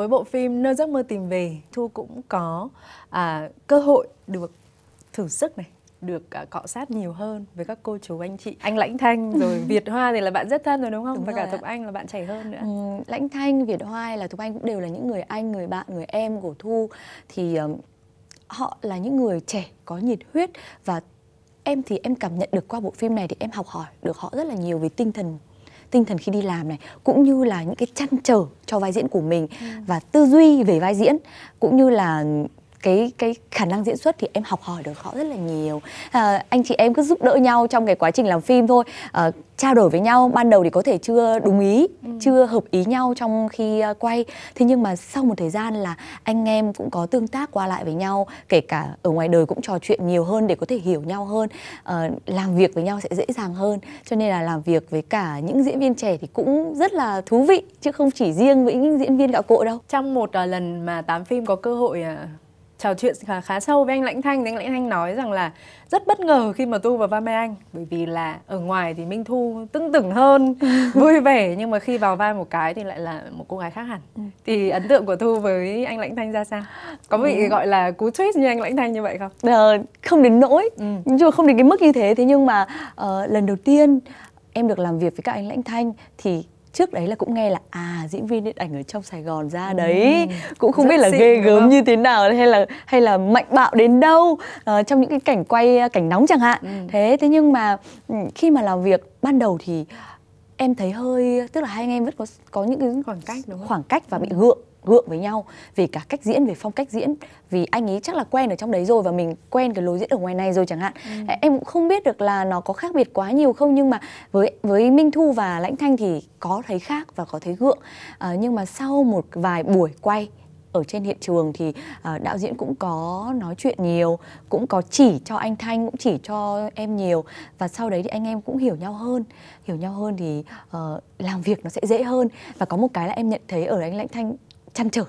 với bộ phim Nơi giấc mơ tìm về, Thu cũng có à, cơ hội được thử sức này, được à, cọ sát nhiều hơn với các cô chú anh chị. Anh Lãnh Thanh rồi Việt Hoa thì là bạn rất thân rồi đúng không? Đúng Và cả Thục Anh là bạn trẻ hơn nữa. Ừ, Lãnh Thanh, Việt Hoa là Thục Anh cũng đều là những người anh, người bạn, người em của Thu thì um, họ là những người trẻ có nhiệt huyết và em thì em cảm nhận được qua bộ phim này thì em học hỏi được họ rất là nhiều về tinh thần tinh thần khi đi làm này cũng như là những cái chăn trở cho vai diễn của mình ừ. và tư duy về vai diễn cũng như là cái cái khả năng diễn xuất thì em học hỏi được họ rất là nhiều à, anh chị em cứ giúp đỡ nhau trong cái quá trình làm phim thôi à, trao đổi với nhau ban đầu thì có thể chưa đúng ý ừ. chưa hợp ý nhau trong khi à, quay thế nhưng mà sau một thời gian là anh em cũng có tương tác qua lại với nhau kể cả ở ngoài đời cũng trò chuyện nhiều hơn để có thể hiểu nhau hơn à, làm việc với nhau sẽ dễ dàng hơn cho nên là làm việc với cả những diễn viên trẻ thì cũng rất là thú vị chứ không chỉ riêng với những diễn viên gạo cội đâu trong một à, lần mà tám phim có cơ hội à, trò chuyện khá, khá sâu với anh Lãnh Thanh thì anh Lãnh Thanh nói rằng là rất bất ngờ khi mà Tu vào vai Mai Anh bởi vì là ở ngoài thì Minh Thu tưng tửng hơn, vui vẻ nhưng mà khi vào vai một cái thì lại là một cô gái khác hẳn. Ừ. Thì ấn tượng của Thu với anh Lãnh Thanh ra sao? Có bị ừ. gọi là cú twist như anh Lãnh Thanh như vậy không? À, không đến nỗi, ừ. nhưng không đến cái mức như thế thế nhưng mà uh, lần đầu tiên em được làm việc với các anh Lãnh Thanh thì trước đấy là cũng nghe là à diễn viên điện ảnh ở trong Sài Gòn ra ừ. đấy ừ. cũng không Rất biết là xịn, ghê gớm như thế nào hay là hay là mạnh bạo đến đâu uh, trong những cái cảnh quay ờ, cảnh nóng chẳng hạn ừ. thế thế nhưng mà ừ, khi mà làm việc ban đầu thì em thấy hơi tức là hai anh em vẫn có có những cái khoảng cách đúng không? khoảng cách và bị gượng gượng với nhau về cả cách diễn về phong cách diễn vì anh ấy chắc là quen ở trong đấy rồi và mình quen cái lối diễn ở ngoài này rồi chẳng hạn ừ. em cũng không biết được là nó có khác biệt quá nhiều không nhưng mà với với Minh Thu và Lãnh Thanh thì có thấy khác và có thấy gượng à, nhưng mà sau một vài buổi quay ở trên hiện trường thì uh, đạo diễn cũng có nói chuyện nhiều cũng có chỉ cho anh thanh cũng chỉ cho em nhiều và sau đấy thì anh em cũng hiểu nhau hơn hiểu nhau hơn thì uh, làm việc nó sẽ dễ hơn và có một cái là em nhận thấy ở anh lãnh thanh chăn trở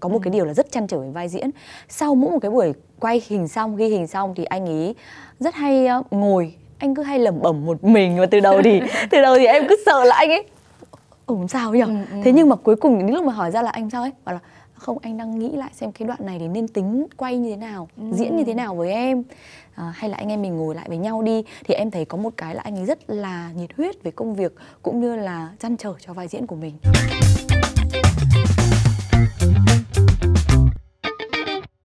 có một ừ. cái điều là rất chăn trở với vai diễn sau mỗi một cái buổi quay hình xong ghi hình xong thì anh ấy rất hay ờ, ngồi anh cứ hay lẩm bẩm một mình và từ đầu thì từ đầu thì em cứ sợ là anh ấy ổng sao nhỉ ừ, ừ. thế nhưng mà cuối cùng những lúc mà hỏi ra là anh sao ấy bảo là không anh đang nghĩ lại xem cái đoạn này thì nên tính quay như thế nào ừ. diễn như thế nào với em à, hay là anh em mình ngồi lại với nhau đi thì em thấy có một cái là anh ấy rất là nhiệt huyết về công việc cũng như là chăn trở cho vai diễn của mình